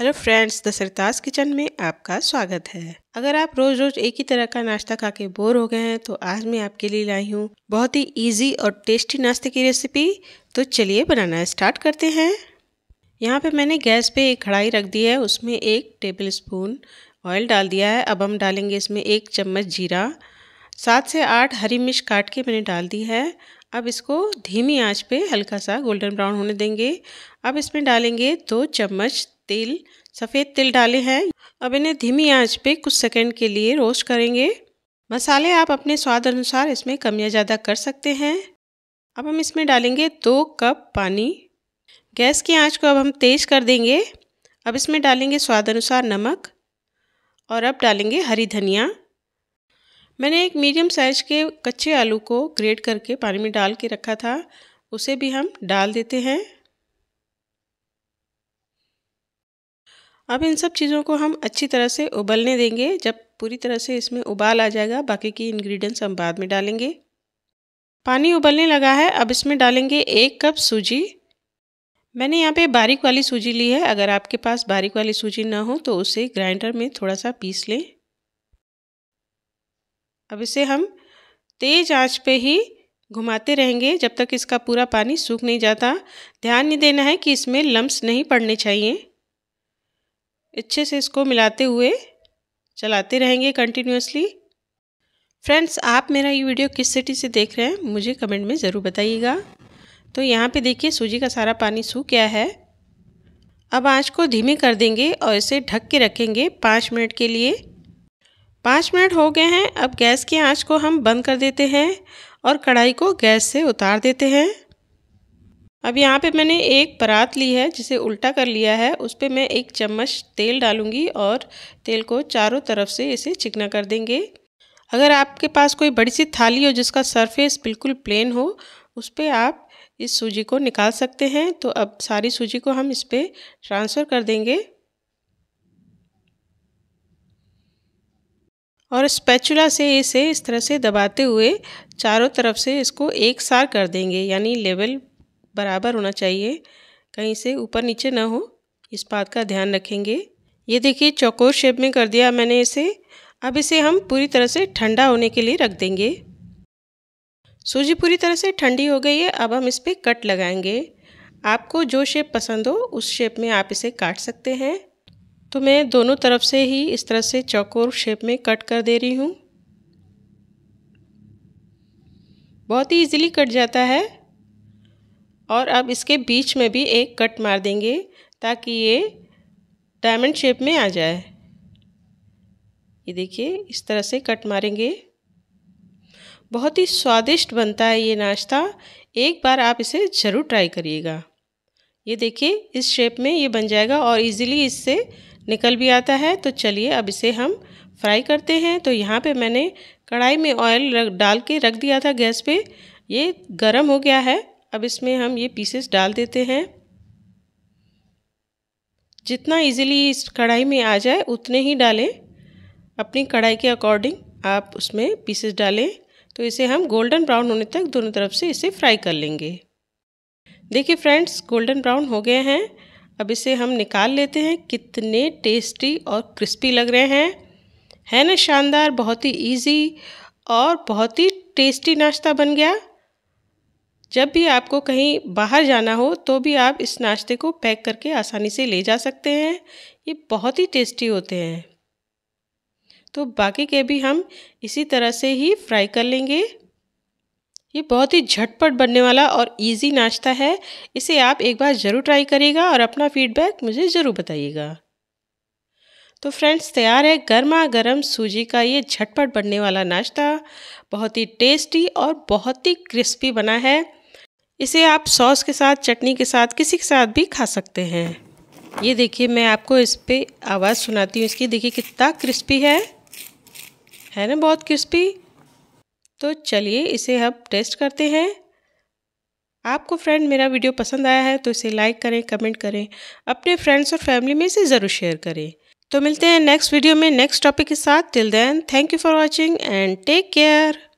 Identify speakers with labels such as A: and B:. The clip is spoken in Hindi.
A: hello friends the Sartaj kitchen में आपका स्वागत है अगर आप रोज रोज एक ही तरह का नाश्ता खा के बोर हो गए हैं तो आज मैं आपके लिए लाई हूँ बहुत ही इजी और टेस्टी नाश्ते की रेसिपी तो चलिए बनाना स्टार्ट करते हैं यहाँ पे मैंने गैस पे एक कढ़ाई रख दी है उसमें एक टेबल स्पून ऑयल डाल दिया है अब हम डालेंगे इसमें एक चम्मच जीरा सात से आठ हरी मिर्च काट के मैंने डाल दी है अब इसको धीमी आंच पे हल्का सा गोल्डन ब्राउन होने देंगे अब इसमें डालेंगे दो चम्मच तेल सफ़ेद तिल डाले हैं अब इन्हें धीमी आंच पे कुछ सेकंड के लिए रोस्ट करेंगे मसाले आप अपने स्वाद अनुसार इसमें कम या ज़्यादा कर सकते हैं अब हम इसमें डालेंगे दो कप पानी गैस की आंच को अब हम तेज़ कर देंगे अब इसमें डालेंगे स्वाद अनुसार नमक और अब डालेंगे हरी धनिया मैंने एक मीडियम साइज के कच्चे आलू को ग्रेट करके पानी में डाल के रखा था उसे भी हम डाल देते हैं अब इन सब चीज़ों को हम अच्छी तरह से उबलने देंगे जब पूरी तरह से इसमें उबाल आ जाएगा बाकी की इंग्रेडिएंट्स हम बाद में डालेंगे पानी उबलने लगा है अब इसमें डालेंगे एक कप सूजी मैंने यहाँ पे बारीक वाली सूजी ली है अगर आपके पास बारीक वाली सूजी ना हो तो उसे ग्राइंडर में थोड़ा सा पीस लें अब इसे हम तेज़ आंच पे ही घुमाते रहेंगे जब तक इसका पूरा पानी सूख नहीं जाता ध्यान नहीं देना है कि इसमें लम्ब नहीं पड़ने चाहिए अच्छे से इसको मिलाते हुए चलाते रहेंगे कंटिन्यूसली फ्रेंड्स आप मेरा ये वीडियो किस सिटी से देख रहे हैं मुझे कमेंट में ज़रूर बताइएगा तो यहाँ पे देखिए सूजी का सारा पानी सूख गया है अब आँच को धीमी कर देंगे और इसे ढक के रखेंगे पाँच मिनट के लिए पाँच मिनट हो गए हैं अब गैस की आँच को हम बंद कर देते हैं और कढ़ाई को गैस से उतार देते हैं अब यहाँ पे मैंने एक परात ली है जिसे उल्टा कर लिया है उस पर मैं एक चम्मच तेल डालूंगी और तेल को चारों तरफ से इसे चिकना कर देंगे अगर आपके पास कोई बड़ी सी थाली हो जिसका सरफेस बिल्कुल प्लेन हो उस पर आप इस सूजी को निकाल सकते हैं तो अब सारी सूजी को हम इस पर ट्रांसफ़र कर देंगे और स्पैचुला से इसे इस तरह से दबाते हुए चारों तरफ से इसको एक सार कर देंगे यानी लेवल बराबर होना चाहिए कहीं से ऊपर नीचे ना हो इस बात का ध्यान रखेंगे ये देखिए चौकोर शेप में कर दिया मैंने इसे अब इसे हम पूरी तरह से ठंडा होने के लिए रख देंगे सूजी पूरी तरह से ठंडी हो गई है अब हम इस पर कट लगाएंगे आपको जो शेप पसंद हो उस शेप में आप इसे काट सकते हैं तो मैं दोनों तरफ से ही इस तरह से चौकोर शेप में कट कर दे रही हूँ बहुत ही ईजिली कट जाता है और अब इसके बीच में भी एक कट मार देंगे ताकि ये डायमंड शेप में आ जाए ये देखिए इस तरह से कट मारेंगे बहुत ही स्वादिष्ट बनता है ये नाश्ता एक बार आप इसे ज़रूर ट्राई करिएगा ये देखिए इस शेप में ये बन जाएगा और इजीली इससे निकल भी आता है तो चलिए अब इसे हम फ्राई करते हैं तो यहाँ पे मैंने कढ़ाई में ऑयल डाल के रख दिया था गैस पे ये गरम हो गया है अब इसमें हम ये पीसेस डाल देते हैं जितना इजीली इस कढ़ाई में आ जाए उतने ही डालें अपनी कढ़ाई के अकॉर्डिंग आप उसमें पीसेस डालें तो इसे हम गोल्डन ब्राउन होने तक दोनों तरफ से इसे फ्राई कर लेंगे देखिए फ्रेंड्स गोल्डन ब्राउन हो गए हैं अब इसे हम निकाल लेते हैं कितने टेस्टी और क्रिस्पी लग रहे हैं है ना शानदार बहुत ही ईजी और बहुत ही टेस्टी नाश्ता बन गया जब भी आपको कहीं बाहर जाना हो तो भी आप इस नाश्ते को पैक करके आसानी से ले जा सकते हैं ये बहुत ही टेस्टी होते हैं तो बाकी के भी हम इसी तरह से ही फ्राई कर लेंगे ये बहुत ही झटपट बनने वाला और इजी नाश्ता है इसे आप एक बार ज़रूर ट्राई करिएगा और अपना फीडबैक मुझे ज़रूर बताइएगा तो फ्रेंड्स तैयार है गर्मा गर्म सूजी का ये झटपट बनने वाला नाश्ता बहुत ही टेस्टी और बहुत ही क्रिस्पी बना है इसे आप सॉस के साथ चटनी के साथ किसी के साथ भी खा सकते हैं ये देखिए मैं आपको इस पर आवाज़ सुनाती हूँ इसकी देखिए कितना क्रिस्पी है है ना बहुत क्रिस्पी तो चलिए इसे हम टेस्ट करते हैं आपको फ्रेंड मेरा वीडियो पसंद आया है तो इसे लाइक करें कमेंट करें अपने फ्रेंड्स और फैमिली में इसे ज़रूर शेयर करें तो मिलते हैं नेक्स्ट वीडियो में नेक्स्ट टॉपिक के साथ till then thank you for watching and take care